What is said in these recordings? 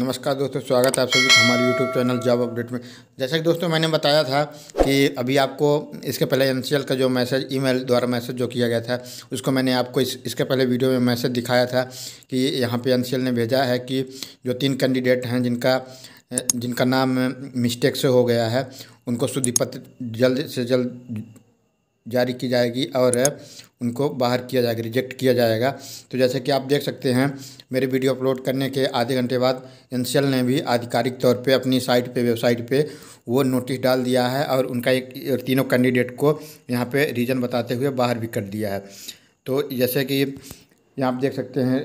नमस्कार दोस्तों स्वागत है आप सभी हमारे यूट्यूब चैनल जॉब अपडेट में जैसा कि दोस्तों मैंने बताया था कि अभी आपको इसके पहले एन का जो मैसेज ईमेल द्वारा मैसेज जो किया गया था उसको मैंने आपको इस इसके पहले वीडियो में मैसेज दिखाया था कि यहाँ पे एन ने भेजा है कि जो तीन कैंडिडेट हैं जिनका जिनका नाम मिस्टेक से हो गया है उनको शुद्धिपत्र जल्द से जल्द जारी की जाएगी और उनको बाहर किया जाएगा रिजेक्ट किया जाएगा तो जैसे कि आप देख सकते हैं मेरे वीडियो अपलोड करने के आधे घंटे बाद एन ने भी आधिकारिक तौर पे अपनी साइट पे वेबसाइट पे वो नोटिस डाल दिया है और उनका एक तीनों कैंडिडेट को यहाँ पे रीज़न बताते हुए बाहर भी कर दिया है तो जैसे कि यहाँ आप देख सकते हैं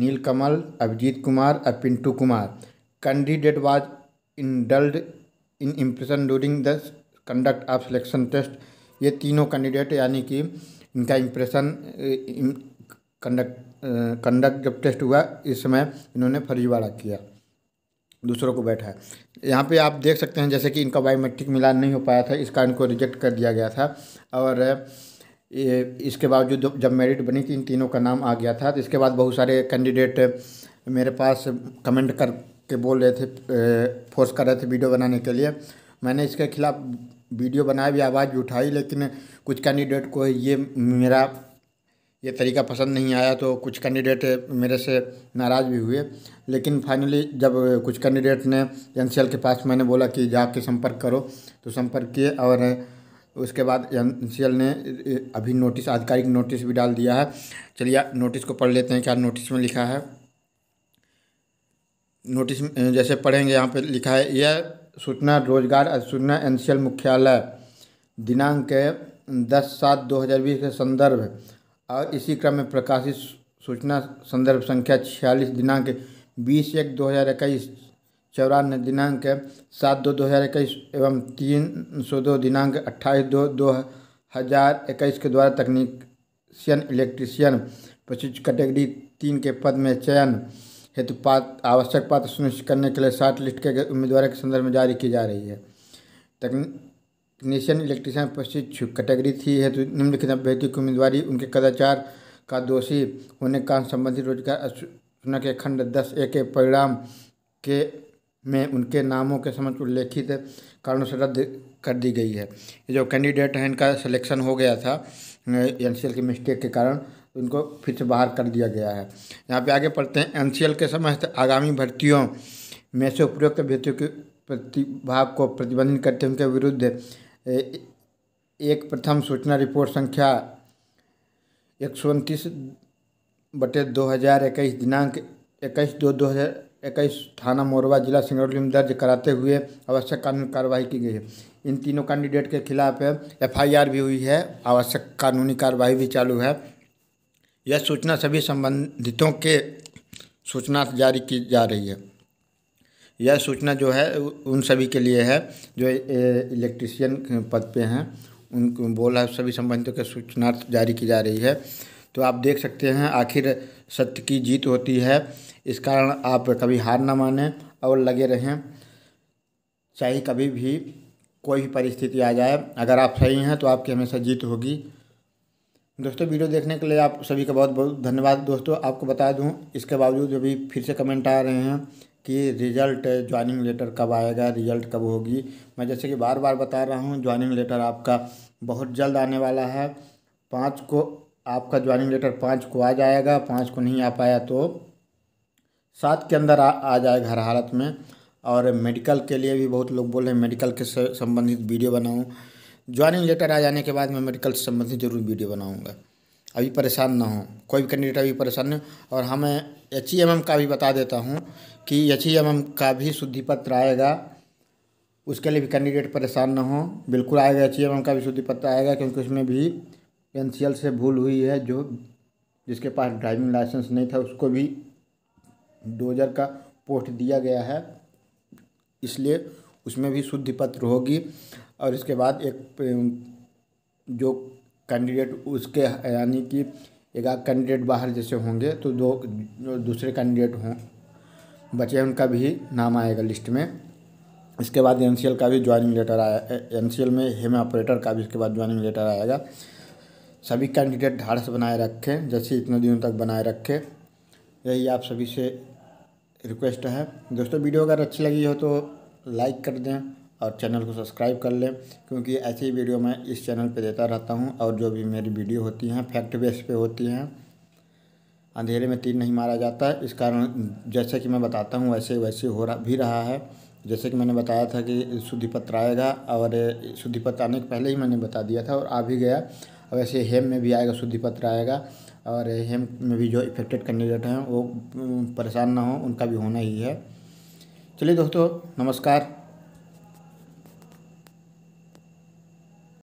नील कमल अभिजीत कुमार और Pintu Kumar candidate was indulged in impression during the conduct of selection test ये तीनों कैंडिडेट यानी कि इनका इम्प्रेशन कंडक्ट कंडक्ट जब टेस्ट हुआ इस समय इन्होंने फर्जीवाड़ा किया दूसरों को बैठा है यहाँ पे आप देख सकते हैं जैसे कि इनका बायोमेट्रिक मिलान नहीं हो पाया था इसका इनको रिजेक्ट कर दिया गया था और ये इसके बावजूद जब मेरिट बनी थी इन तीनों का नाम आ गया था तो इसके बाद बहुत सारे कैंडिडेट मेरे पास कमेंट करके बोल रहे थे फोर्स कर रहे थे वीडियो बनाने के लिए मैंने इसके खिलाफ़ वीडियो बनाया भी आवाज़ भी उठाई लेकिन कुछ कैंडिडेट को ये मेरा ये तरीका पसंद नहीं आया तो कुछ कैंडिडेट मेरे से नाराज़ भी हुए लेकिन फाइनली जब कुछ कैंडिडेट ने एन के पास मैंने बोला कि जाके संपर्क करो तो संपर्क किए और उसके बाद एन ने अभी नोटिस आधिकारिक नोटिस भी डाल दिया है चलिए नोटिस को पढ़ लेते हैं क्या नोटिस में लिखा है नोटिस जैसे पढ़ेंगे यहाँ पे लिखा है यह सूचना रोजगार सूचना एनसीएल मुख्यालय दिनांक दस सात दो हज़ार बीस के संदर्भ और इसी क्रम में प्रकाशित सूचना संदर्भ संख्या छियालीस दिनांक बीस एक दो हज़ार इक्कीस चौरानवे दिनांक सात दो दो हज़ार इक्कीस एवं तीन सौ दो दिनांक अट्ठाईस दो दो हज़ार इक्कीस के द्वारा तकनीशियन इलेक्ट्रीशियन प्रशिक्षण कैटेगरी तीन के पद में चयन हेतु पात्र आवश्यक पात्र सुनिश्चित करने के लिए शार्ट लिस्ट के उम्मीदवारों के संदर्भ में जारी की जा रही है तकनीशियन इलेक्ट्रीशियन प्रशिक्षु कैटेगरी थी हेतु निम्नलिखित अभ्यर्थी की उम्मीदवारी उनके कदाचार का दोषी होने के कारण संबंधित रोजगार के खंड दस ए के परिणाम के में उनके नामों के समझ उल्लेखित कारणों से रद्द कर दी गई है जो कैंडिडेट हैं इनका सिलेक्शन हो गया था एन की मिस्टेक के कारण उनको इनको फिर से बाहर कर दिया गया है यहाँ पे आगे पढ़ते हैं एनसीएल के समस्त आगामी भर्तियों में से उपयुक्त अभ्यर्थियों के प्रतिभाग को प्रतिबंधित करते उनके विरुद्ध एक प्रथम सूचना रिपोर्ट संख्या एक सौ उनतीस बटे दो हज़ार इक्कीस दिनांक इक्कीस दो दो हज़ार इक्कीस थाना मोरवा जिला सिंगरौली में दर्ज कराते हुए आवश्यक कानूनी कार्रवाई की गई है इन तीनों कैंडिडेट के खिलाफ एफआईआर भी हुई है आवश्यक कानूनी कार्रवाई भी चालू है यह सूचना सभी संबंधितों के सूचना जारी की जा रही है यह सूचना जो है उन सभी के लिए है जो इलेक्ट्रिशियन पद पे हैं उनको बोला सभी संबंधितों के सूचना जारी की जा रही है तो आप देख सकते हैं आखिर सत्य की जीत होती है इस कारण आप कभी हार ना माने और लगे रहें चाहे कभी भी कोई भी परिस्थिति आ जाए अगर आप सही हैं तो आपकी हमेशा जीत होगी दोस्तों वीडियो देखने के लिए आप सभी का बहुत बहुत धन्यवाद दोस्तों आपको बता दूं इसके बावजूद अभी फिर से कमेंट आ रहे हैं कि रिजल्ट ज्वाइनिंग लेटर कब आएगा रिजल्ट कब होगी मैं जैसे कि बार बार बता रहा हूं ज्वाइनिंग लेटर आपका बहुत जल्द आने वाला है पाँच को आपका ज्वाइनिंग लेटर पाँच को आ जाएगा पाँच को नहीं आ पाया तो सात के अंदर आ, आ जाएगा हर हालत में और मेडिकल के लिए भी बहुत लोग बोल रहे हैं मेडिकल के संबंधित वीडियो बनाऊँ ज्वाइनिंग लेटर आ जाने के बाद मैं मेडिकल से संबंधित जरूर वीडियो बनाऊँगा अभी परेशान ना हो कोई भी कैंडिडेट अभी परेशान नहीं और हमें एच ई e का भी बता देता हूँ कि एच ई e का भी शुद्धि पत्र आएगा उसके लिए भी कैंडिडेट परेशान ना हो बिल्कुल आएगा एच ई e का भी शुद्धि पत्र आएगा क्योंकि उसमें भी एन से भूल हुई है जो जिसके पास ड्राइविंग लाइसेंस नहीं था उसको भी डोजर का पोस्ट दिया गया है इसलिए उसमें भी शुद्धि पत्र होगी और इसके बाद एक जो कैंडिडेट उसके यानी कि एक कैंडिडेट बाहर जैसे होंगे तो दो दूसरे कैंडिडेट हों बचे उनका भी नाम आएगा लिस्ट में इसके बाद एन का भी ज्वाइनिंग लेटर आया एन में हेम ऑपरेटर का भी इसके बाद ज्वाइनिंग लेटर आएगा सभी कैंडिडेट से बनाए रखें जैसे इतने दिनों तक बनाए रखें यही आप सभी से रिक्वेस्ट है दोस्तों वीडियो अगर अच्छी लगी हो तो लाइक कर दें और चैनल को सब्सक्राइब कर लें क्योंकि ऐसी वीडियो मैं इस चैनल पर देता रहता हूँ और जो भी मेरी वीडियो होती हैं फैक्ट बेस पे होती हैं अंधेरे में तीर नहीं मारा जाता इस कारण जैसे कि मैं बताता हूँ वैसे वैसे हो रहा भी रहा है जैसे कि मैंने बताया था कि शुद्धि पत्र आएगा और शुद्धि पत्र आने के पहले ही मैंने बता दिया था और आ भी गया वैसे हेम में भी आएगा शुद्धि पत्र आएगा और हेम में भी जो इफेक्टेड कैंडिडेट हैं वो परेशान ना हो उनका भी होना ही है चलिए दोस्तों नमस्कार